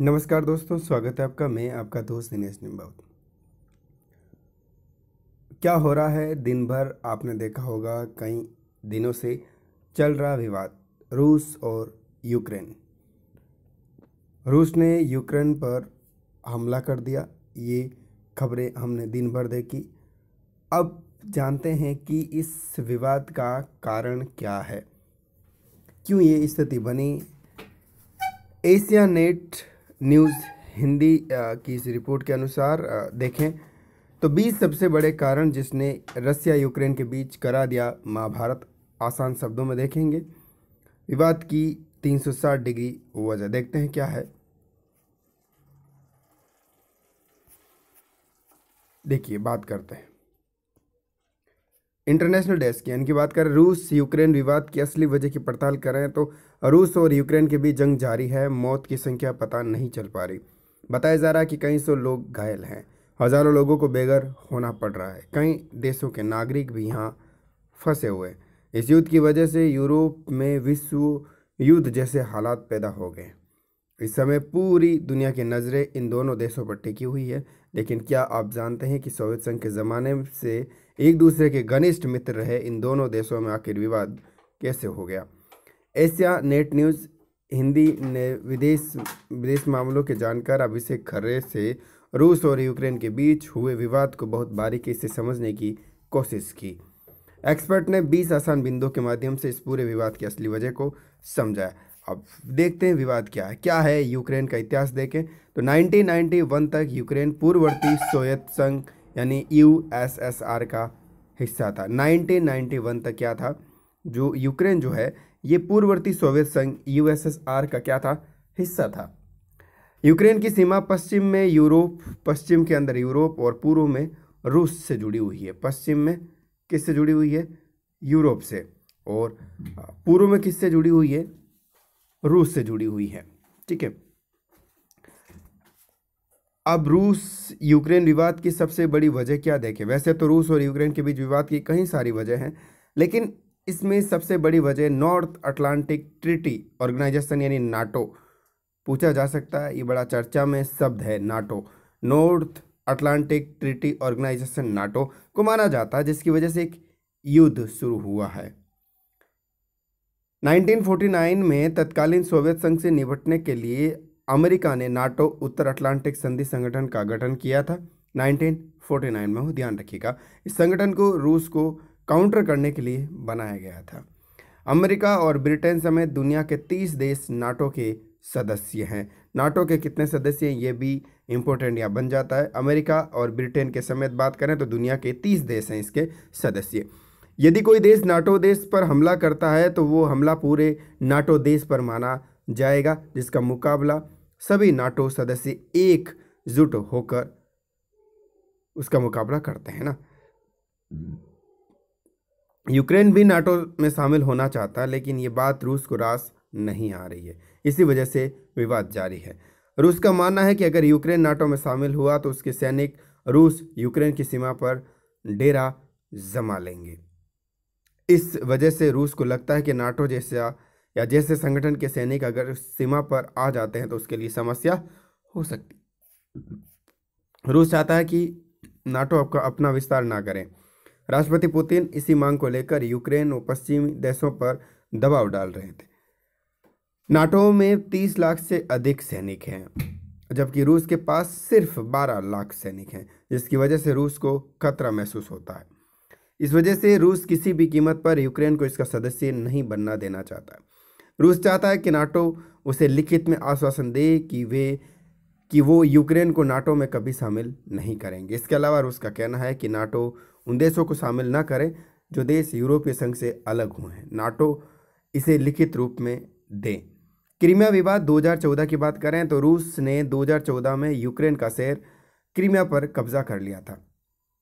नमस्कार दोस्तों स्वागत है आपका मैं आपका दोस्त दिनेश निम्बावत क्या हो रहा है दिन भर आपने देखा होगा कई दिनों से चल रहा विवाद रूस और यूक्रेन रूस ने यूक्रेन पर हमला कर दिया ये खबरें हमने दिन भर देखी अब जानते हैं कि इस विवाद का कारण क्या है क्यों ये स्थिति बनी एशिया नेट न्यूज़ हिंदी की इस रिपोर्ट के अनुसार देखें तो बीस सबसे बड़े कारण जिसने रसिया यूक्रेन के बीच करा दिया महाभारत आसान शब्दों में देखेंगे विवाद की 360 डिग्री वजह देखते हैं क्या है देखिए बात करते हैं इंटरनेशनल डेस्क यानी कि बात करें रूस यूक्रेन विवाद की असली वजह की पड़ताल करें तो रूस और यूक्रेन के बीच जंग जारी है मौत की संख्या पता नहीं चल पा रही बताया जा रहा है कि कई सौ लोग घायल हैं हज़ारों लोगों को बेघर होना पड़ रहा है कई देशों के नागरिक भी यहाँ फंसे हुए इस युद्ध की वजह से यूरोप में विश्व युद्ध जैसे हालात पैदा हो गए इस समय पूरी दुनिया की नज़रें इन दोनों देशों पर टिकी हुई है लेकिन क्या आप जानते हैं कि सोवियत संघ के ज़माने से एक दूसरे के घनिष्ठ मित्र रहे इन दोनों देशों में आखिर विवाद कैसे हो गया एशिया नेट न्यूज़ हिंदी ने विदेश विदेश मामलों के जानकार अभिषेक खर्रे से रूस और यूक्रेन के बीच हुए विवाद को बहुत बारीकी से समझने की कोशिश की एक्सपर्ट ने 20 आसान बिंदुओं के माध्यम से इस पूरे विवाद की असली वजह को समझाया अब देखते हैं विवाद क्या है क्या है यूक्रेन का इतिहास देखें तो 1991 तक यूक्रेन पूर्ववर्ती सोवियत संघ यानी यूएसएसआर का हिस्सा था 1991 तक क्या था जो यूक्रेन जो है ये पूर्ववर्ती सोवियत संघ यूएसएसआर का क्या था हिस्सा था यूक्रेन की सीमा पश्चिम में यूरोप पश्चिम के अंदर यूरोप और पूर्व में रूस से जुड़ी हुई है पश्चिम में किससे जुड़ी हुई है यूरोप से और पूर्व में किससे जुड़ी हुई है रूस से जुड़ी हुई है ठीक है अब रूस यूक्रेन विवाद की सबसे बड़ी वजह क्या देखें वैसे तो रूस और यूक्रेन के बीच विवाद की कई सारी वजह हैं लेकिन इसमें सबसे बड़ी वजह नॉर्थ अटलांटिक ट्रिटी ऑर्गेनाइजेशन यानी नाटो पूछा जा सकता है ये बड़ा चर्चा में शब्द है NATO North Atlantic Treaty Organization NATO को माना जाता है जिसकी वजह से एक युद्ध शुरू हुआ है 1949 में तत्कालीन सोवियत संघ से निपटने के लिए अमेरिका ने नाटो उत्तर अटलांटिक संधि संगठन का गठन किया था 1949 में हो ध्यान रखिएगा इस संगठन को रूस को काउंटर करने के लिए बनाया गया था अमेरिका और ब्रिटेन समेत दुनिया के 30 देश नाटो के सदस्य हैं नाटो के कितने सदस्य हैं ये भी इम्पोर्टेंट या बन जाता है अमेरिका और ब्रिटेन के समेत बात करें तो दुनिया के तीस देश हैं इसके सदस्य यदि कोई देश नाटो देश पर हमला करता है तो वो हमला पूरे नाटो देश पर माना जाएगा जिसका मुकाबला सभी नाटो सदस्य एकजुट होकर उसका मुकाबला करते हैं ना यूक्रेन भी नाटो में शामिल होना चाहता है लेकिन ये बात रूस को रास नहीं आ रही है इसी वजह से विवाद जारी है रूस का मानना है कि अगर यूक्रेन नाटो में शामिल हुआ तो उसके सैनिक रूस यूक्रेन की सीमा पर डेरा जमा लेंगे इस वजह से रूस को लगता है कि नाटो जैसा या जैसे संगठन के सैनिक अगर सीमा पर आ जाते हैं तो उसके लिए समस्या हो सकती रूस चाहता है कि नाटो आपका अपना विस्तार ना करें राष्ट्रपति पुतिन इसी मांग को लेकर यूक्रेन और पश्चिमी देशों पर दबाव डाल रहे थे नाटो में तीस लाख से अधिक सैनिक हैं जबकि रूस के पास सिर्फ बारह लाख सैनिक हैं जिसकी वजह से रूस को खतरा महसूस होता है इस वजह से रूस किसी भी कीमत पर यूक्रेन को इसका सदस्य नहीं बनना देना चाहता रूस चाहता है कि नाटो उसे लिखित में आश्वासन दे कि वे कि वो यूक्रेन को नाटो में कभी शामिल नहीं करेंगे इसके अलावा रूस का कहना है कि नाटो उन देशों को शामिल ना करें जो देश यूरोपीय संघ से अलग हुए हैं नाटो इसे लिखित रूप में दें क्रीमिया विवाद 2014 की बात करें तो रूस ने 2014 में यूक्रेन का शहर क्रीमिया पर कब्जा कर लिया था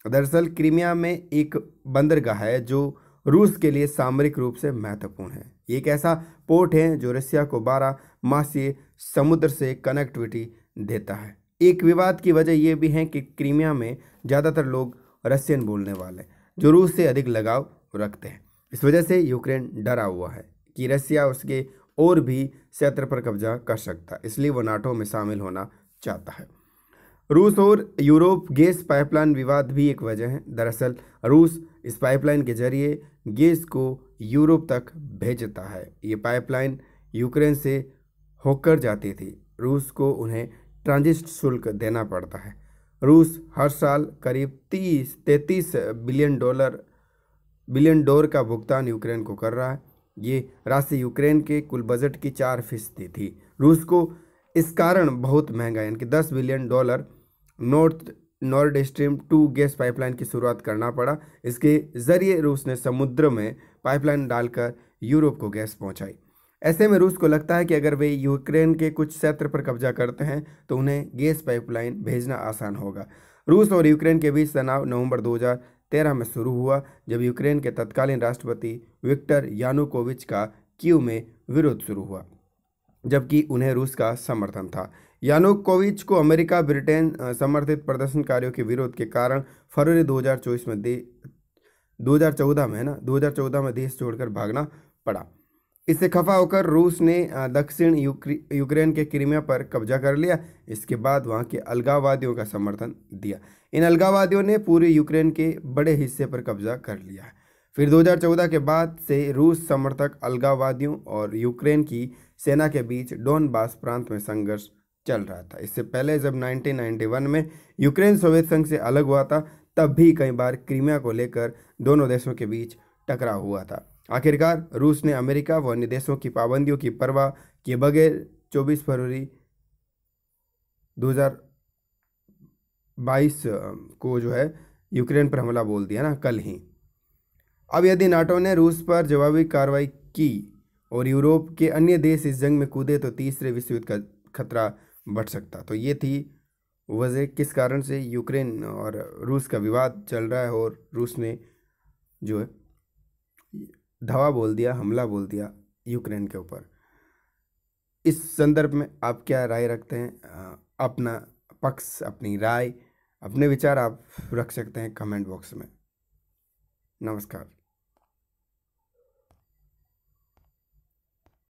दरअसल क्रीमिया में एक बंदरगाह है जो रूस के लिए सामरिक रूप से महत्वपूर्ण है एक ऐसा पोर्ट है जो रशिया को बारह मासीय समुद्र से कनेक्टिविटी देता है एक विवाद की वजह यह भी है कि क्रीमिया में ज़्यादातर लोग रशियन बोलने वाले जो रूस से अधिक लगाव रखते हैं इस वजह से यूक्रेन डरा हुआ है कि रशिया उसके और भी क्षेत्र पर कब्जा कर सकता है इसलिए वो नाटो में शामिल होना चाहता है रूस और यूरोप गैस पाइपलाइन विवाद भी एक वजह है दरअसल रूस इस पाइपलाइन के जरिए गैस को यूरोप तक भेजता है ये पाइपलाइन यूक्रेन से होकर जाती थी रूस को उन्हें ट्रांजिस्ट शुल्क देना पड़ता है रूस हर साल करीब तीस तैंतीस बिलियन डॉलर बिलियन डॉलर का भुगतान यूक्रेन को कर रहा है ये राशि यूक्रेन के कुल बजट की चार फीसदी थी रूस को इस कारण बहुत महंगा यानी कि दस billion dollar north Nord Stream two gas pipeline की शुरुआत करना पड़ा इसके ज़रिए रूस ने समुद्र में पाइपलाइन डालकर यूरोप को गैस पहुंचाई ऐसे में रूस को लगता है कि अगर वे यूक्रेन के कुछ क्षेत्र पर कब्जा करते हैं तो उन्हें गैस पाइपलाइन भेजना आसान होगा रूस और यूक्रेन के बीच तनाव नवंबर 2013 में शुरू हुआ जब यूक्रेन के तत्कालीन राष्ट्रपति विक्टर यानुकोविच का क्यू में विरोध शुरू हुआ जबकि उन्हें रूस का समर्थन था यानुकोविच को अमेरिका ब्रिटेन समर्थित प्रदर्शनकारियों के विरोध के कारण फरवरी 2024 में दे 2014 में है ना 2014 में देश छोड़कर भागना पड़ा इससे खफा होकर रूस ने दक्षिण यूक्रेन के क्रीमिया पर कब्जा कर लिया इसके बाद वहाँ के अलगावादियों का समर्थन दिया इन अलगावादियों ने पूरे यूक्रेन के बड़े हिस्से पर कब्जा कर लिया है फिर 2014 के बाद से रूस समर्थक अलगावादियों और यूक्रेन की सेना के बीच डोनबास प्रांत में संघर्ष चल रहा था इससे पहले जब 1991 में यूक्रेन सोवियत संघ से अलग हुआ था तब भी कई बार क्रीमिया को लेकर दोनों देशों के बीच टकराव हुआ था आखिरकार रूस ने अमेरिका व अन्य देशों की पाबंदियों की परवाह किए बगैर 24 फरवरी 2022 को जो है यूक्रेन पर हमला बोल दिया ना कल ही अब यदि नाटो ने रूस पर जवाबी कार्रवाई की और यूरोप के अन्य देश इस जंग में कूदे तो तीसरे विश्व युद्ध का खतरा बढ़ सकता तो ये थी वजह किस कारण से यूक्रेन और रूस का विवाद चल रहा है और रूस ने जो है धावा बोल दिया हमला बोल दिया यूक्रेन के ऊपर इस संदर्भ में आप क्या राय रखते हैं अपना पक्ष अपनी राय अपने विचार आप रख सकते हैं कमेंट बॉक्स में नमस्कार